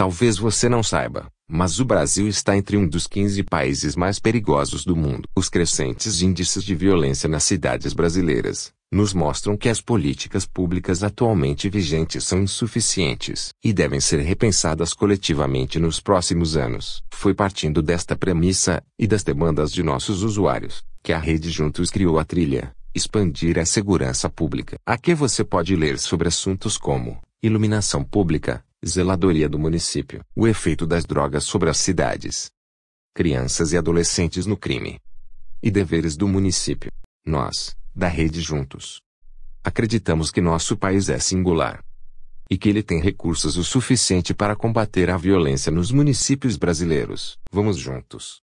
Talvez você não saiba, mas o Brasil está entre um dos 15 países mais perigosos do mundo. Os crescentes índices de violência nas cidades brasileiras nos mostram que as políticas públicas atualmente vigentes são insuficientes e devem ser repensadas coletivamente nos próximos anos. Foi partindo desta premissa e das demandas de nossos usuários que a rede Juntos criou a trilha Expandir a Segurança Pública. Aqui você pode ler sobre assuntos como iluminação pública, Zeladoria do município. O efeito das drogas sobre as cidades. Crianças e adolescentes no crime. E deveres do município. Nós, da Rede Juntos. Acreditamos que nosso país é singular. E que ele tem recursos o suficiente para combater a violência nos municípios brasileiros. Vamos juntos.